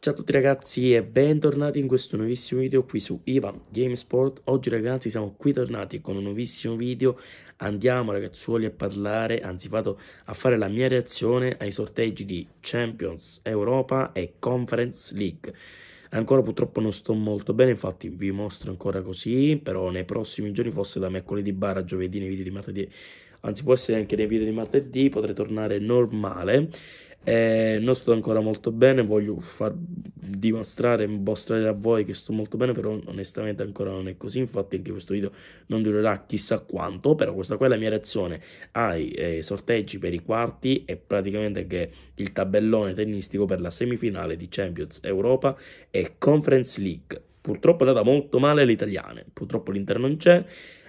Ciao a tutti ragazzi e bentornati in questo nuovissimo video qui su Ivan Gamesport Oggi ragazzi siamo qui tornati con un nuovissimo video Andiamo ragazzuoli a parlare, anzi vado a fare la mia reazione ai sorteggi di Champions Europa e Conference League Ancora purtroppo non sto molto bene, infatti vi mostro ancora così Però nei prossimi giorni, forse da mercoledì barra giovedì nei video di martedì Anzi può essere anche nei video di martedì, potrei tornare normale eh, non sto ancora molto bene, voglio far dimostrare, mostrare a voi che sto molto bene, però onestamente ancora non è così, infatti anche questo video non durerà chissà quanto, però questa qua è la mia reazione ai eh, sorteggi per i quarti e praticamente anche il tabellone tennistico per la semifinale di Champions Europa e Conference League. Purtroppo è andata molto male alle italiane, purtroppo l'Inter non c'è,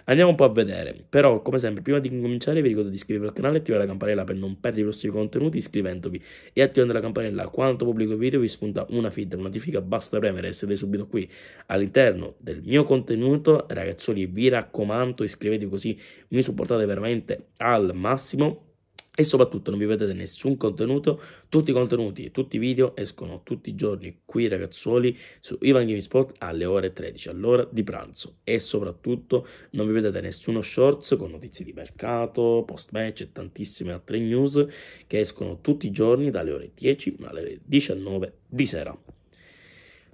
Andiamo un po' a vedere, però come sempre prima di cominciare vi ricordo di iscrivervi al canale e attivare la campanella per non perdere i prossimi contenuti iscrivendovi e attivando la campanella quando pubblico video vi spunta una feed, una notifica, basta premere e siete subito qui all'interno del mio contenuto ragazzoli vi raccomando iscrivetevi così mi supportate veramente al massimo e soprattutto non vi perdete nessun contenuto, tutti i contenuti e tutti i video escono tutti i giorni qui ragazzuoli su Ivan Gaming Sport alle ore 13, all'ora di pranzo e soprattutto non vi perdete nessuno shorts con notizie di mercato, post match e tantissime altre news che escono tutti i giorni dalle ore 10 alle ore 19 di sera.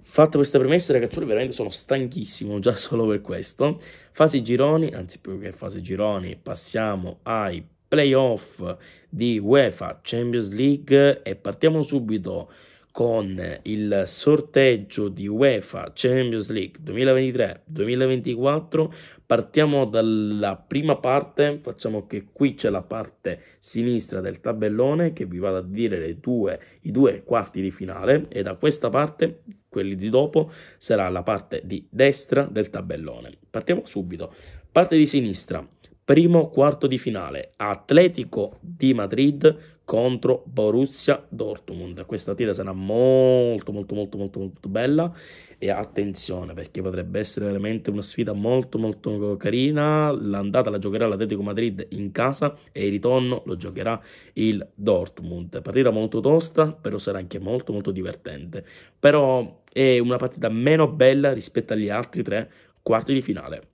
Fatta questa premessa, ragazzuoli, veramente sono stanchissimo già solo per questo. Fase gironi, anzi più che fase gironi, passiamo ai playoff di UEFA Champions League e partiamo subito con il sorteggio di UEFA Champions League 2023-2024. Partiamo dalla prima parte, facciamo che qui c'è la parte sinistra del tabellone che vi vado a dire due, i due quarti di finale e da questa parte, quelli di dopo, sarà la parte di destra del tabellone. Partiamo subito. Parte di sinistra, primo quarto di finale Atletico di Madrid contro Borussia Dortmund. Questa partita sarà molto molto molto molto molto bella e attenzione perché potrebbe essere veramente una sfida molto molto carina. L'andata la giocherà l'Atletico Madrid in casa e il ritorno lo giocherà il Dortmund. Partita molto tosta, però sarà anche molto molto divertente. Però è una partita meno bella rispetto agli altri tre quarti di finale.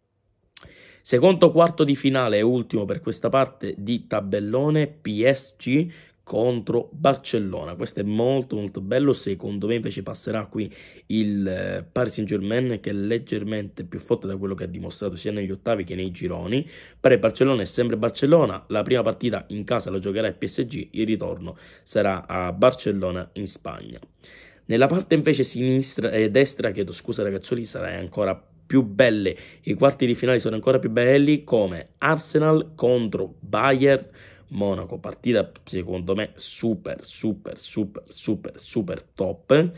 Secondo quarto di finale e ultimo per questa parte di tabellone PSG contro Barcellona. Questo è molto molto bello, secondo me invece passerà qui il eh, Paris Saint-Germain che è leggermente più forte da quello che ha dimostrato sia negli ottavi che nei gironi. Per il Barcellona è sempre Barcellona, la prima partita in casa la giocherà il PSG, il ritorno sarà a Barcellona in Spagna. Nella parte invece sinistra e eh, destra, chiedo scusa ragazzoli, sarà ancora più belle. I quarti di finale sono ancora più belli come Arsenal contro Bayern Monaco, partita secondo me super, super, super, super, super top.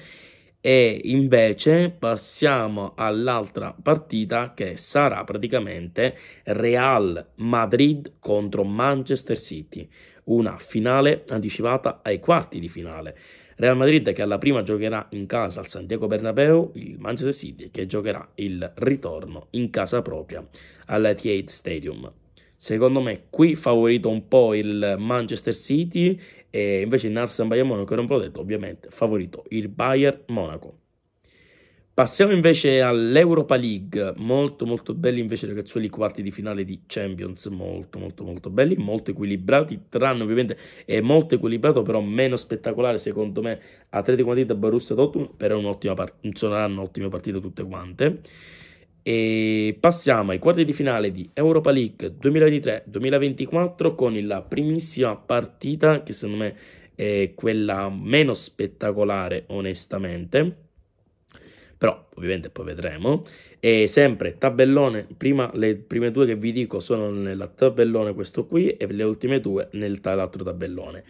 E invece passiamo all'altra partita che sarà praticamente Real Madrid contro Manchester City, una finale anticipata ai quarti di finale. Real Madrid che alla prima giocherà in casa al Santiago Bernabeu, il Manchester City che giocherà il ritorno in casa propria al T8 Stadium. Secondo me qui favorito un po' il Manchester City e invece in Arsenal Bayern Monaco, che non l'ho detto, ovviamente favorito il Bayern Monaco. Passiamo invece all'Europa League, molto molto belli invece ragazzuoli i quarti di finale di Champions, molto molto molto belli, molto equilibrati, tranne ovviamente è molto equilibrato però meno spettacolare secondo me Atletico Madrid e Borussia Dortmund, però un'ottima part- saranno ottime partite tutte quante. E passiamo ai quarti di finale di Europa League 2023-2024 con la primissima partita che secondo me è quella meno spettacolare onestamente però ovviamente poi vedremo. E sempre tabellone, prima, le prime due che vi dico sono nel tabellone questo qui e le ultime due nell'altro tabellone.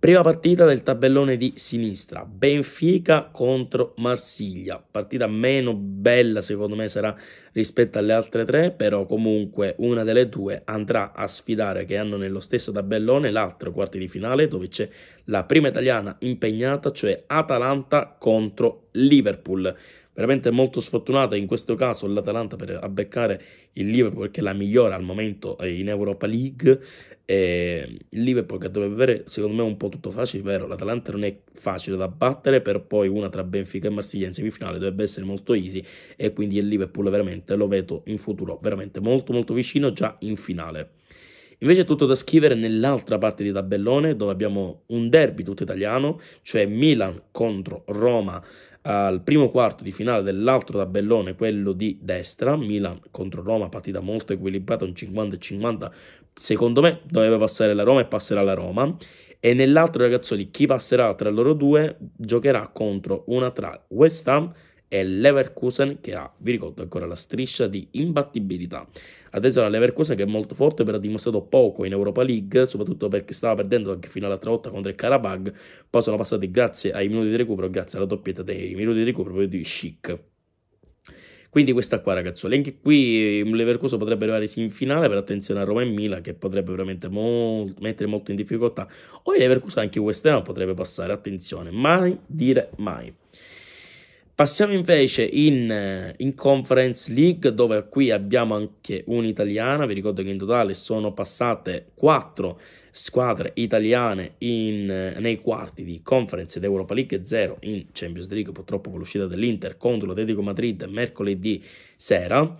Prima partita del tabellone di sinistra, Benfica contro Marsiglia, partita meno bella secondo me sarà rispetto alle altre tre, però comunque una delle due andrà a sfidare che hanno nello stesso tabellone l'altro quarti di finale dove c'è la prima italiana impegnata, cioè Atalanta contro Liverpool. Veramente molto sfortunata in questo caso l'Atalanta per a beccare il Liverpool perché è la migliore al momento eh, in Europa League. E il Liverpool che dovrebbe avere secondo me un po' tutto facile, vero? L'Atalanta non è facile da battere, per poi una tra Benfica e Marsiglia in semifinale dovrebbe essere molto easy e quindi il Liverpool veramente lo vedo in futuro veramente molto molto vicino già in finale. Invece è tutto da scrivere nell'altra parte di tabellone dove abbiamo un derby tutto italiano, cioè Milan contro Roma al primo quarto di finale dell'altro tabellone, quello di destra, Milan contro Roma, partita molto equilibrata, un 50-50, secondo me doveva passare la Roma e passerà la Roma, e nell'altro ragazzoni chi passerà tra loro due giocherà contro una tra West Ham e Leverkusen che ha, vi ricordo ancora, la striscia di imbattibilità. Attenzione alla Leverkusen che è molto forte, però ha dimostrato poco in Europa League, soprattutto perché stava perdendo anche fino all'altra volta contro il Karabag, poi sono passati grazie ai minuti di recupero, grazie alla doppietta dei minuti di recupero di Schick. Quindi questa qua ragazzuoli, anche qui mm, Leverkusen potrebbe arrivare in finale per attenzione a Roma e Mila che potrebbe veramente molt mettere molto in difficoltà. O il Leverkusen anche West Ham potrebbe passare, attenzione, mai dire mai. Passiamo invece in, in, Conference League, dove qui abbiamo anche un'italiana. Vi ricordo che in totale sono passate quattro squadre italiane in, nei quarti di Conference ed Europa League e 0 in Champions League, purtroppo con l'uscita dell'Inter contro l'Atletico Madrid mercoledì sera.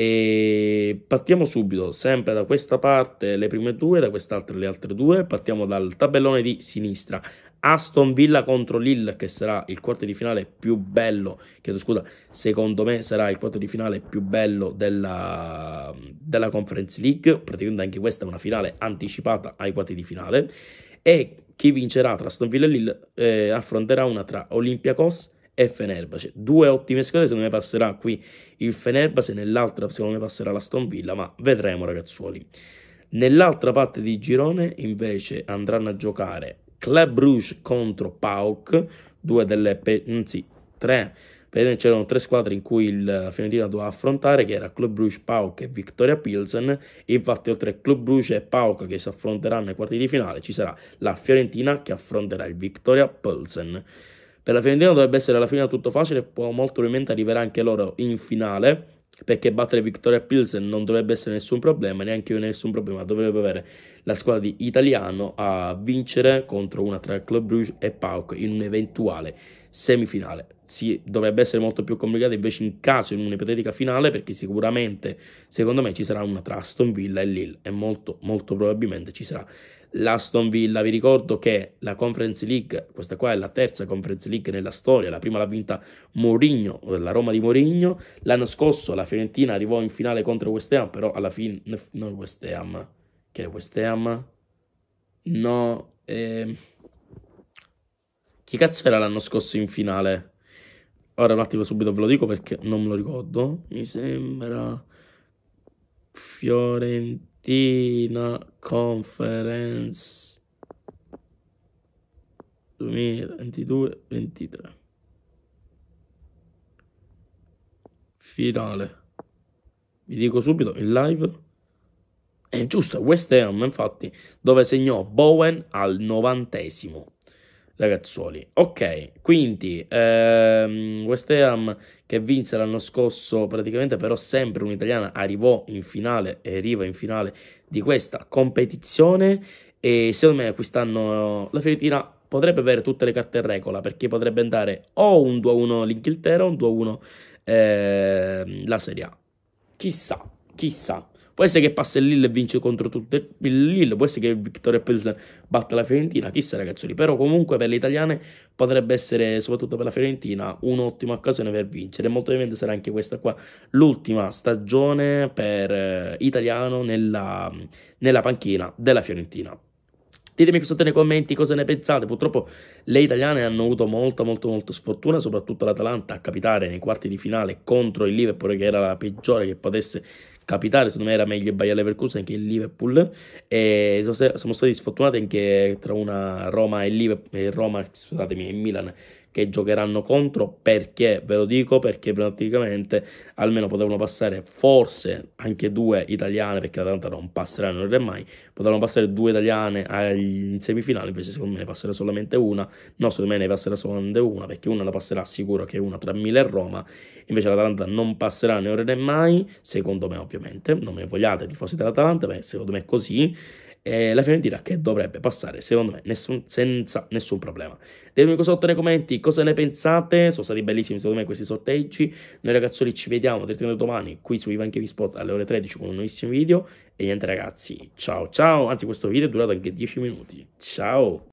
E partiamo subito, sempre da questa parte le prime due, da quest'altra le altre due. Partiamo dal tabellone di sinistra. Aston Villa contro Lille, che sarà il quarto di finale più bello, chiedo scusa, secondo me sarà il quarto di finale più bello della, della Conference League. Praticamente anche questa è una finale anticipata ai quarti di finale. E chi vincerà tra Aston Villa e Lille eh, affronterà una tra Olympiacos e Fenerbahce. Due ottime squadre, secondo me passerà qui il Fenerbahce, nell'altra secondo me passerà la Stone Villa, ma vedremo ragazzuoli. Nell'altra parte di girone invece andranno a giocare Club Bruges contro Pauk, due delle, pe- anzi tre, c'erano tre squadre in cui il Fiorentina doveva affrontare, che era Club Bruges, Pauk e Victoria Pilsen, infatti oltre Club Bruges e Pauk che si affronteranno ai quarti di finale ci sarà la Fiorentina che affronterà il Victoria Pilsen. Per la Fiorentina dovrebbe essere la fine tutto facile, può molto probabilmente arriverà anche loro in finale, perché battere Victoria Pilsen non dovrebbe essere nessun problema, neanche io nessun problema, dovrebbe avere la squadra di Italiano a vincere contro una tra Club Bruges e Pauk in un'eventuale semifinale. Sì, dovrebbe essere molto più complicato invece in caso in un'ipotetica finale perché sicuramente secondo me ci sarà una tra Aston Villa e Lille e molto molto probabilmente ci sarà l'Aston Villa. Vi ricordo che la Conference League, questa qua è la terza Conference League nella storia, la prima l'ha vinta Mourinho, la Roma di Mourinho, l'anno scorso la Fiorentina arrivò in finale contro West Ham, però alla fine, non West Ham, che era West Ham, no, ehm. chi cazzo era l'anno scorso in finale? Ora un attimo subito ve lo dico perché non me lo ricordo, mi sembra... Fiorentina Conference 2022-23 finale vi dico subito in live è giusto West Ham infatti dove segnò Bowen al novantesimo ragazzuoli. Ok, quindi ehm, West Ham che vinse l'anno scorso praticamente però sempre un'italiana arrivò in finale e arriva in finale di questa competizione e secondo me quest'anno la Fiorentina potrebbe avere tutte le carte in regola perché potrebbe andare o un 2-1 l'Inghilterra o un 2-1 ehm, la Serie A. Chissà, chissà. Può essere che passa il Lille e vince contro tutto il Lille, può essere che il Victoria Pilsen batta la Fiorentina, chissà ragazzi, però comunque per le italiane potrebbe essere, soprattutto per la Fiorentina, un'ottima occasione per vincere. Molto ovviamente sarà anche questa qua l'ultima stagione per eh, italiano nella, nella panchina della Fiorentina. Ditemi sotto nei commenti cosa ne pensate. Purtroppo le italiane hanno avuto molta, molto, molto sfortuna, soprattutto l'Atalanta, a capitare nei quarti di finale contro il Liverpool, che era la peggiore che potesse capitare, secondo me era meglio il Bayer Leverkusen che il Liverpool e siamo stati sfortunati anche tra una Roma e, Liverpool, Roma, scusatemi, e Milan che giocheranno contro perché, ve lo dico, perché praticamente almeno potevano passare forse anche due italiane, perché la Atalanta non passerà non mai, potevano passare due italiane in semifinale, invece secondo me ne passerà solamente una, no secondo me ne passerà solamente una, perché una la passerà sicuro che è una tra Mille e Roma, invece l'Atalanta non passerà né ora mai, secondo me ovviamente, non mi vogliate tifosi dell'Atalanta, beh secondo me è così, e la Fiorentina che dovrebbe passare, secondo me, nessun, senza nessun problema. Detemelo sotto nei commenti cosa ne pensate. Sono stati bellissimi, secondo me, questi sorteggi. Noi ragazzoli ci vediamo direttamente domani qui su Ivan Kevi Spot alle ore 13 con un nuovissimo video. E niente ragazzi, ciao ciao. Anzi questo video è durato anche 10 minuti. Ciao!